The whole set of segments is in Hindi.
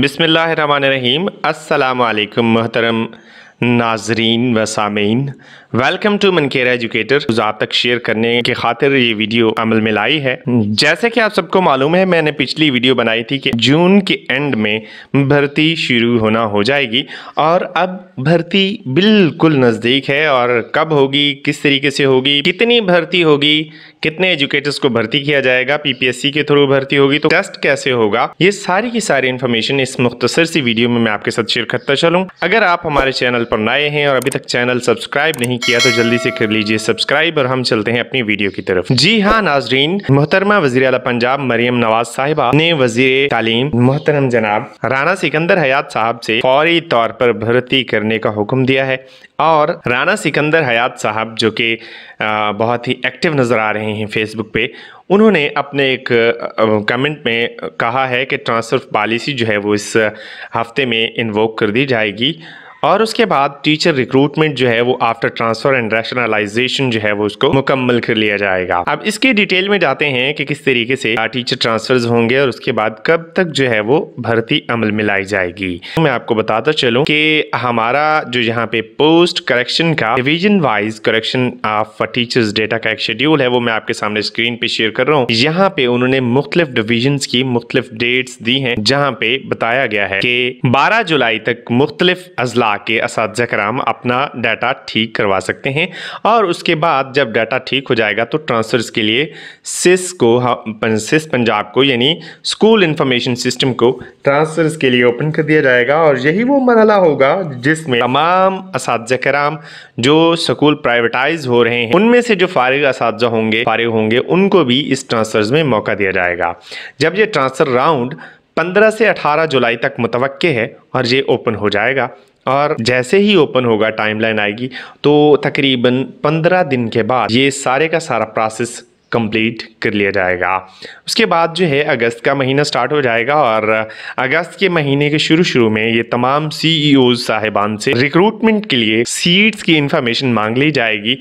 बिसमीम् अल्लाम मोहतरम नाजरीन व सामीन वेलकम टू मनकेरा एजुकेटर आप तक शेयर करने के खातिर ये वीडियो अमल में लाई है जैसे कि आप सबको मालूम है मैंने पिछली वीडियो बनाई थी कि जून के एंड में भर्ती शुरू होना हो जाएगी और अब भर्ती बिल्कुल नज़दीक है और कब होगी किस तरीके से होगी कितनी भर्ती होगी कितने एजुकेटर्स को भर्ती किया जाएगा पीपीएससी के थ्रू भर्ती होगी तो टेस्ट कैसे होगा ये सारी की सारी इन्फॉर्मेशन इस मुख्तसर सी वीडियो में मैं आपके साथ शेयर करता चलूँ अगर आप हमारे चैनल पर नए हैं और अभी तक चैनल सब्सक्राइब नहीं किया तो जल्दी से कर लीजिए सब्सक्राइब और हम चलते हैं अपनी वीडियो की तरफ जी हाँ नाजरीन मोहतरमा वजी अला पंजाब मरियम नवाज साहिबा ने वजीर तालीम मोहतरम जनाब राना सिकंदर हयात साहब से फौरी तौर पर भर्ती करने का हुक्म दिया है और राना सिकंदर हयात साहब जो कि बहुत ही एक्टिव नज़र आ रहे हैं फेसबुक पे उन्होंने अपने एक कमेंट में कहा है कि ट्रांसफ़र पॉलिसी जो है वो इस हफ्ते में इन्वोक कर दी जाएगी और उसके बाद टीचर रिक्रूटमेंट जो है वो आफ्टर ट्रांसफर एंड रैशनलाइजेशन जो है वो उसको मुकम्मल कर लिया जाएगा अब इसके डिटेल में जाते हैं कि किस तरीके से टीचर ट्रांसफर होंगे और उसके बाद कब तक जो है वो भर्ती अमल में लाई जाएगी मैं आपको बताता चलूँ कि हमारा जो यहाँ पे पोस्ट करेक्शन का division wise correction of teachers data का एक शेड्यूल है वो मैं आपके सामने स्क्रीन पे शेयर कर रहा हूँ यहाँ पे उन्होंने मुख्तलिफ डिविजन की मुख्तलिफ डेट्स दी है जहाँ पे बताया गया है कि बारह जुलाई तक मुख्तलिफ अजला आके इस कराम अपना डाटा ठीक करवा सकते हैं और उसके बाद जब डाटा ठीक हो जाएगा तो ट्रांसफर्स के लिए सिस को सिस पंजाब को यानी स्कूल इंफॉर्मेशन सिस्टम को ट्रांसफर्स के लिए ओपन कर दिया जाएगा और यही वो मरला होगा जिसमें तमाम इस कराम जो स्कूल प्राइवेटाइज हो रहे हैं उनमें से जो फारिग इस होंगे फारिग होंगे उनको भी इस ट्रांसफर्स में मौका दिया जाएगा जब ये ट्रांसफ़र राउंड 15 से 18 जुलाई तक मुतवक़ है और ये ओपन हो जाएगा और जैसे ही ओपन होगा टाइमलाइन आएगी तो तकरीबन पंद्रह दिन के बाद ये सारे का सारा प्रोसेस कंप्लीट कर लिया जाएगा उसके बाद जो है अगस्त का महीना स्टार्ट हो जाएगा और अगस्त के महीने के शुरू शुरू में ये तमाम सीईओ e साहिबान से रिक्रूटमेंट के लिए सीट्स की इंफॉर्मेशन मांग ली जाएगी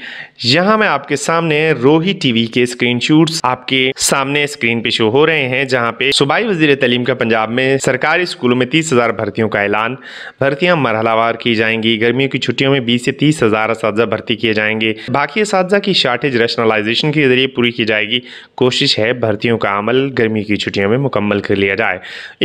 यहाँ मैं आपके सामने रोही टीवी के स्क्रीनशॉट्स आपके सामने स्क्रीन पे शो हो रहे हैं जहाँ पे सूबाई वजीर तलीम का पंजाब में सरकारी स्कूलों में तीस हज़ार भर्तियों का ऐलान भर्तियाँ मरहलावार की जाएंगी गर्मियों की छुट्टियों में बीस से तीस हज़ार भर्ती किए जाएंगे बाकी इस की शार्टेज रेशनलाइजेशन के जरिए पूरी की जाएगी कोशिश है भर्तियों का अमल गर्मी की छुट्टियों में मुकम्मल कर लिया जाए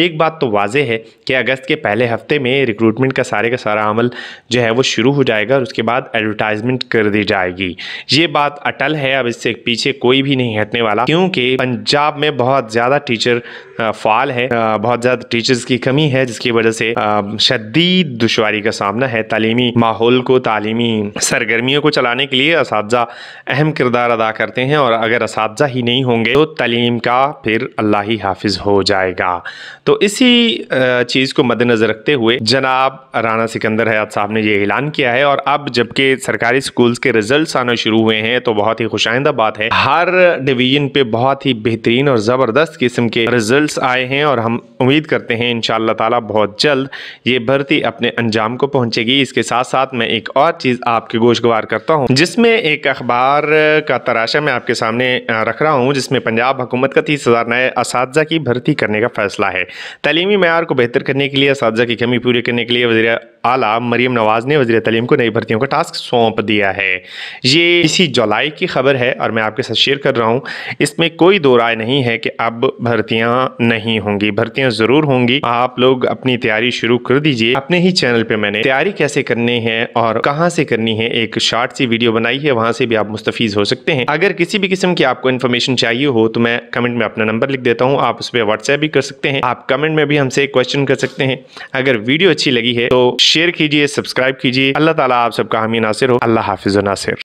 एक बात तो वाजह है कि अगस्त के पहले हफ्ते में रिक्रूटमेंट का सारे का सारा अमल जो है वो शुरू हो जाएगा और उसके बाद एडवर्टाइजमेंट कर दी जाएगी ये बात अटल है अब इससे पीछे कोई भी नहीं हटने वाला क्योंकि पंजाब में बहुत ज़्यादा टीचर फाल है बहुत ज़्यादा टीचर्स की कमी है जिसकी वजह से शदीद दुशारी का सामना है तालीमी माहौल को तालीमी सरगर्मियों को चलाने के लिए इस अहम किरदार अदा करते हैं और अगर इस ही नहीं होंगे तो तलीम का फिर अल्लाह ही हाफिज़ हो जाएगा तो इसी चीज़ को मद्दनज़र रखते हुए जनाब राना सिकंदर हयात साहब ने ये ऐलान किया है और अब जबकि सरकारी स्कूल्स के रिजल्ट आना शुरू हुए हैं तो बहुत ही खुशाइंदा बात है हर डिवीजन पे बहुत ही बेहतरीन और ज़बरदस्त किस्म के रिजल्ट आए हैं और हम उम्मीद करते हैं इन ताला बहुत जल्द ये भर्ती अपने अंजाम को पहुँचेगी इसके साथ साथ मैं एक और चीज़ आपके गोशगवार करता हूँ जिसमें एक अखबार का तराशा मैं आपके सामने रख रहा हूँ जिसमें पंजाब हुकूमत का तीस हज़ार नए इस की भर्ती करने का फैसला है तलीमी मैार को बेहतर करने के लिए इस की कमी पूरी करने के लिए वजी आला मरीम नवाज़ ने वजी तलीम को नई भर्तियों का टास्क सौंप दिया है ये इसी जुलाई की खबर है और मैं आपके साथ शेयर कर रहा हूँ इसमें कोई दो राय नहीं है कि अब भर्तियाँ नहीं होंगी भर्तियाँ ज़रूर होंगी आप लोग अपनी तैयारी शुरू कर दीजिए अपने ही चैनल पर मैंने तैयारी कैसे करनी है और कहाँ से करनी है एक शार्ट सी वीडियो बनाई है वहाँ से भी आप मुस्तफ़ हो सकते हैं अगर किसी भी किस्म की आपको इन्फॉर्मेशन चाहिए हो तो मैं कमेंट में अपना नंबर लिख देता हूँ आप उस पर व्हाट्सएप भी कर सकते हैं आप कमेंट में भी हमसे क्वेश्चन कर सकते हैं अगर वीडियो अच्छी लगी है तो शेयर कीजिए सब्सक्राइब कीजिए अल्लाह ताला आप सबका हमी नासिर हो अल्लाह हाफिज नासिर